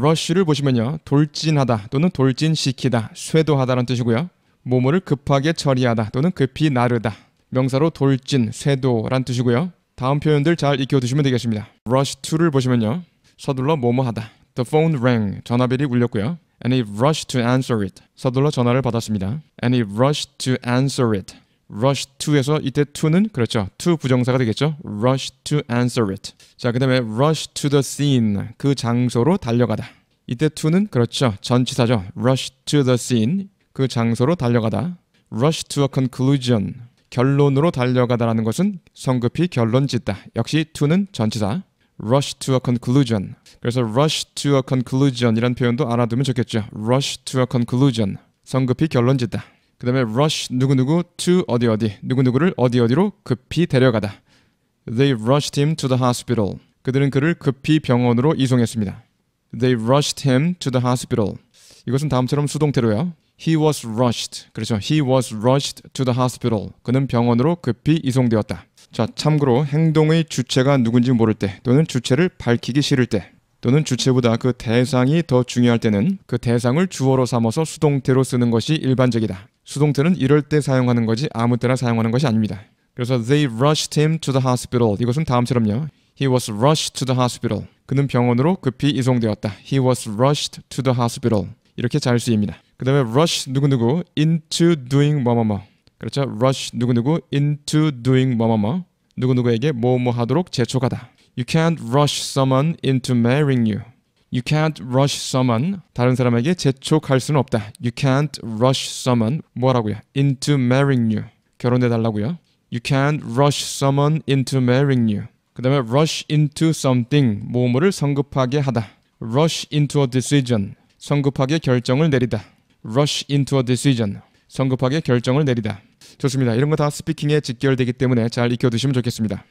러쉬를 보시면요. 돌진하다 또는 돌진시키다, 쇄도하다라는 뜻이고요. 모모를 급하게 처리하다 또는 급히 나르다. 명사로 돌진, 쇄도란 뜻이고요. 다음 표현들 잘 익혀두시면 되겠습니다. rush to를 보시면요. 서둘러 뭐뭐하다. The phone rang. 전화벨이 울렸고요. And he rushed to answer it. 서둘러 전화를 받았습니다. And he rushed to answer it. rush to에서 이때 to는 그렇죠. to 부정사가 되겠죠. rush to answer it. 자, 그다음에 rush to the scene. 그 장소로 달려가다. 이때 to는 그렇죠. 전치사죠. rush to the scene. 그 장소로 달려가다. rush to a conclusion. 결론으로 달려가다라는 것은 성급히 결론 짓다. 역시 to는 전치사. rush to a conclusion. 그래서 rush to a conclusion 이란 표현도 알아두면 좋겠죠. rush to a conclusion. 성급히 결론 짓다. 그 다음에 rush 누구누구 to 어디 어디 누구누구를 어디 어디로 급히 데려가다 They rushed him to the hospital 그들은 그를 급히 병원으로 이송했습니다 They rushed him to the hospital 이것은 다음처럼 수동태로요 He was rushed 그렇죠 He was rushed to the hospital 그는 병원으로 급히 이송되었다 자 참고로 행동의 주체가 누군지 모를 때 또는 주체를 밝히기 싫을 때 또는 주체보다 그 대상이 더 중요할 때는 그 대상을 주어로 삼아서 수동태로 쓰는 것이 일반적이다. 수동태는 이럴 때 사용하는 거지 아무 때나 사용하는 것이 아닙니다. 그래서 they rushed him to the hospital. 이것은 다음처럼요. He was rushed to the hospital. 그는 병원으로 급히 이송되었다. He was rushed to the hospital. 이렇게 잘 쓰입니다. 그 다음에 rush 누구누구 into doing 뭐뭐뭐 그렇죠? rush 누구누구 into doing 뭐뭐뭐 누구누구에게 뭐뭐 하도록 재촉하다. You can't rush someone into marrying you. You can't rush someone 다른 사람에게 재촉할 수는 없다. You can't rush someone 뭐라고요? into marrying you 결혼해 달라고요. You can't rush someone into marrying you. 그다음에 rush into something 모뭐를 성급하게 하다. rush into a decision 성급하게 결정을 내리다. rush into a decision 성급하게 결정을 내리다. 좋습니다. 이런 거 다 스피킹에 직결되기 때문에 잘 익혀두시면 좋겠습니다.